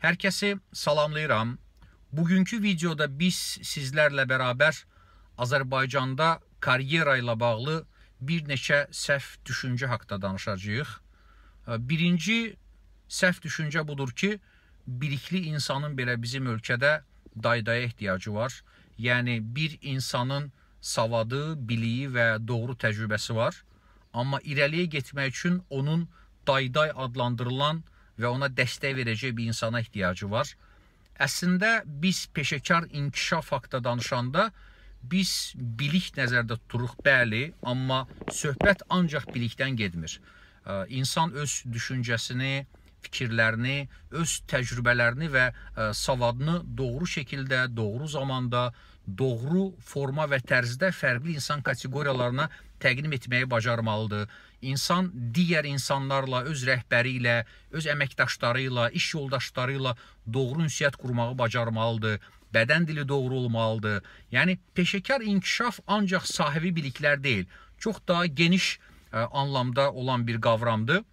Hər kəsi salamlayıram. Bugünkü videoda biz sizlərlə bərabər Azərbaycanda karyera ilə bağlı bir neçə səhv düşüncə haqqında danışacağıq. Birinci səhv düşüncə budur ki, bilikli insanın belə bizim ölkədə daydaya ehtiyacı var. Yəni bir insanın savadı, biliyi və doğru təcrübəsi var, amma irəliyə getmək üçün onun dayday adlandırılan və ona dəstək verəcək bir insana ehtiyacı var. Əslində biz peşəkar inkişaf haqqında danışanda biz bilik nəzərdə tuturuq, bəli, amma söhbət ancaq bilikdən getmir. İnsan öz düşüncəsini, fikirlərini, öz təcrübələrini və savadını doğru şəkildə, doğru zamanda, doğru forma və tərzdə fərqli insan kateqoriyalarına təqdim etməyi bacarmalıdır. İnsan digər insanlarla, öz rəhbəri ilə, öz əməkdaşları ilə, iş yoldaşları ilə doğru ünsiyyət qurmağı bacarmalıdır. Bədən dili doğru olmalıdır. Yəni peşəkar inkişaf ancaq sahəvi biliklər deyil, çox daha geniş ə, e, anlamda olan bir qavramdır.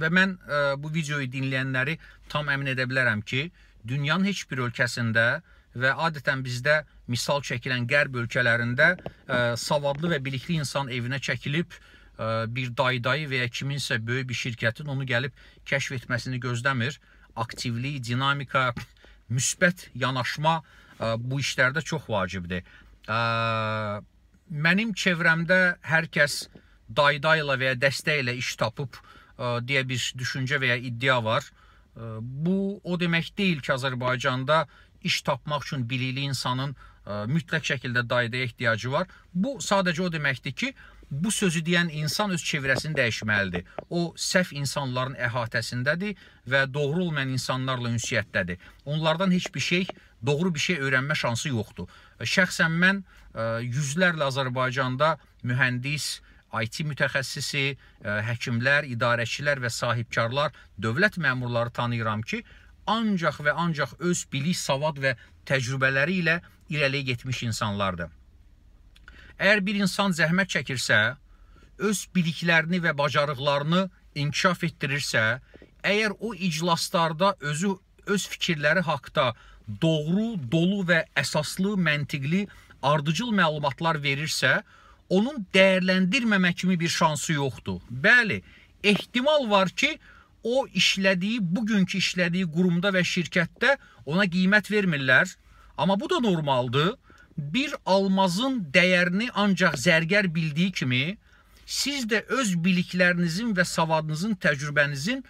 Və mən ə, e, bu videoyu dinləyənləri tam əmin edə bilərəm ki, dünyanın heç bir ölkəsində ə, və adətən bizdə misal çəkilən qərb ölkələrində ə, e, savadlı və bilikli insan evinə çəkilib ə, e, bir daydayı və ya kiminsə böyük bir şirkətin onu gəlib kəşf etməsini gözləmir. Aktivlik, dinamika, müsbət yanaşma ə, e, bu işlərdə çox vacibdir. Ə, mənim çevrəmdə hər kəs daydayla və ya dəstəklə iş tapıb ə, deyə bir düşüncə və ya iddia var. Ə, bu o demək deyil ki, Azərbaycanda iş tapmaq üçün bilikli insanın ə, e, mütləq şəkildə daidəyə ehtiyacı var. Bu sadəcə o deməkdir ki, bu sözü deyən insan öz çevrəsini dəyişməlidir. O səhv insanların əhatəsindədir və doğru olmayan insanlarla ünsiyyətdədir. Onlardan heç bir şey, doğru bir şey öyrənmə şansı yoxdur. E, şəxsən mən ə, e, yüzlərlə Azərbaycanda mühəndis, IT mütəxəssisi, ə, həkimlər, idarəçilər və sahibkarlar, dövlət məmurları tanıyıram ki, ancaq və ancaq öz bilik, savad və təcrübələri ilə irəliyə getmiş insanlardır. Əgər bir insan zəhmət çəkirsə, öz biliklərini və bacarıqlarını inkişaf etdirirsə, əgər o iclaslarda özü öz fikirləri haqqda doğru, dolu və əsaslı, məntiqli, ardıcıl məlumatlar verirsə, onun dəyərləndirməmək kimi bir şansı yoxdur. Bəli, ehtimal var ki, o işlədiyi, bugünkü işlədiyi qurumda və şirkətdə ona qiymət vermirlər. Amma bu da normaldır. Bir almazın dəyərini ancaq zərgər bildiyi kimi, siz də öz biliklərinizin və savadınızın, təcrübənizin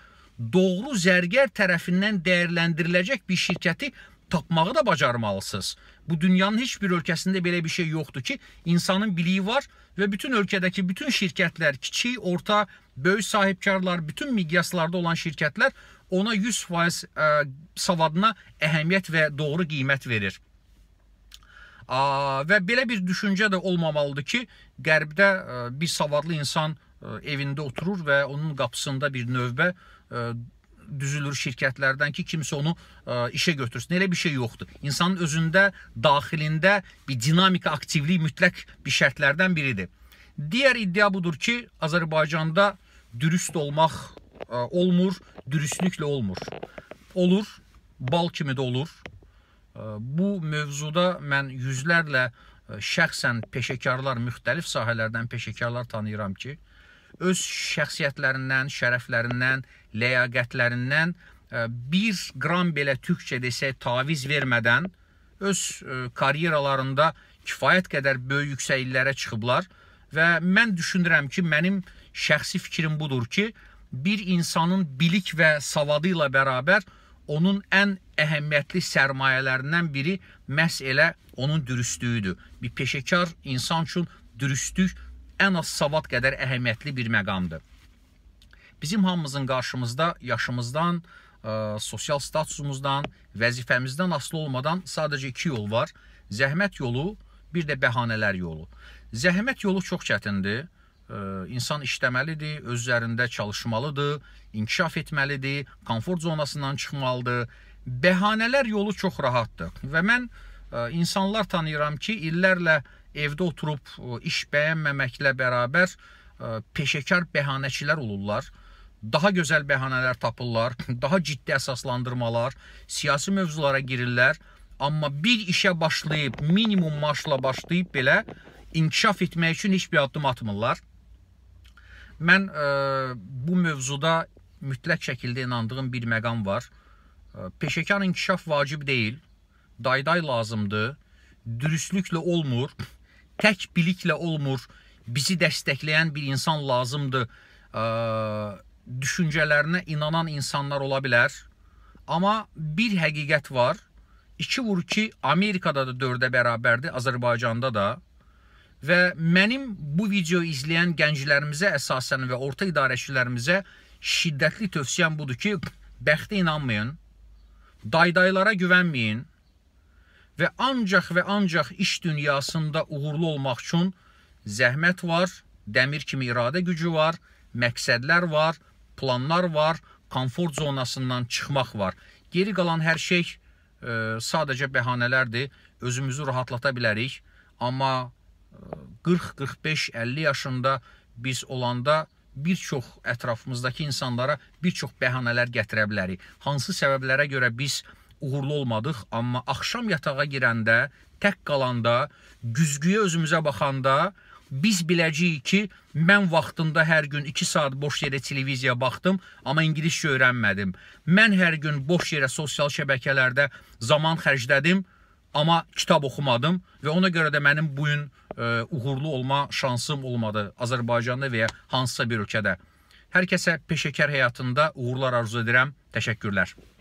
doğru zərgər tərəfindən dəyərləndiriləcək bir şirkəti tapmağı da bacarmalısınız. Bu dünyanın heç bir ölkəsində belə bir şey yoxdur ki, insanın biliyi var, və bütün ölkədəki bütün şirkətlər, kiçik, orta, böyük sahibkarlar, bütün miqyaslarda olan şirkətlər ona 100% e, savadına əhəmiyyət və doğru qiymət verir. Və belə bir düşüncə də olmamalıdır ki, qərbdə e, bir savadlı insan e, evində oturur və onun qapısında bir növbə düzülür şirkətlərdən ki, kimsə onu ə, e, işə götürsün. Elə bir şey yoxdur. İnsanın özündə, daxilində bir dinamika, aktivlik mütləq bir şərtlərdən biridir. Digər iddia budur ki, Azərbaycanda dürüst olmaq ə, e, olmur, dürüstlüklə olmur. Olur, bal kimi də olur. Ə, e, bu mövzuda mən yüzlərlə şəxsən peşəkarlar, müxtəlif sahələrdən peşəkarlar tanıyıram ki, öz şəxsiyyətlərindən, şərəflərindən, ləyaqətlərindən e, bir qram belə türkçə desək taviz vermədən öz e, karyeralarında kifayət qədər böyük yüksəkliklərə çıxıblar və mən düşünürəm ki, mənim şəxsi fikrim budur ki, bir insanın bilik və savadı ilə bərabər onun ən əhəmiyyətli sərmayələrindən biri məhz elə onun dürüstlüyüdür. Bir peşəkar insan üçün dürüstlük ən az savad qədər əhəmiyyətli bir məqamdır. Bizim hamımızın qarşımızda yaşımızdan, ə, e, sosial statusumuzdan, vəzifəmizdən asılı olmadan sadəcə iki yol var. Zəhmət yolu, bir də bəhanələr yolu. Zəhmət yolu çox çətindir. Ə, e, insan işləməlidir, öz üzərində çalışmalıdır, inkişaf etməlidir, konfort zonasından çıxmalıdır. Bəhanələr yolu çox rahatdır və mən ə, e, insanlar tanıyıram ki, illərlə evdə oturub ə, iş bəyənməməklə bərabər peşəkar bəhanəçilər olurlar daha gözəl bəhanələr tapırlar, daha ciddi əsaslandırmalar, siyasi mövzulara girirlər, amma bir işə başlayıb, minimum maaşla başlayıb belə inkişaf etmək üçün heç bir addım atmırlar. Mən ə, e, bu mövzuda mütləq şəkildə inandığım bir məqam var. E, peşəkar inkişaf vacib deyil, dayday lazımdır, dürüstlüklə olmur, tək biliklə olmur, bizi dəstəkləyən bir insan lazımdır ə, e, düşüncələrinə inanan insanlar ola bilər. Amma bir həqiqət var. 2 vur 2 Amerikada da 4-ə bərabərdir, Azərbaycanda da. Və mənim bu video izləyən gənclərimizə əsasən və orta idarəçilərimizə şiddətli tövsiyəm budur ki, bəxtə inanmayın. Daydaylara güvənməyin. Və ancaq və ancaq iş dünyasında uğurlu olmaq üçün zəhmət var, dəmir kimi iradə gücü var, məqsədlər var, planlar var, konfor zonasından çıxmaq var. Geri qalan hər şey ə, e, sadəcə bəhanələrdir. Özümüzü rahatlata bilərik, amma 40, 45, 50 yaşında biz olanda bir çox ətrafımızdakı insanlara bir çox bəhanələr gətirə bilərik. Hansı səbəblərə görə biz uğurlu olmadıq, amma axşam yatağa girəndə, tək qalanda, güzgüyə özümüzə baxanda biz biləcəyik ki, mən vaxtında hər gün 2 saat boş yerə televiziya baxdım, amma ingiliscə öyrənmədim. Mən hər gün boş yerə sosial şəbəkələrdə zaman xərclədim, amma kitab oxumadım və ona görə də mənim bu gün ə, e, uğurlu olma şansım olmadı Azərbaycanda və ya hansısa bir ölkədə. Hər kəsə peşəkar həyatında uğurlar arzu edirəm. Təşəkkürlər.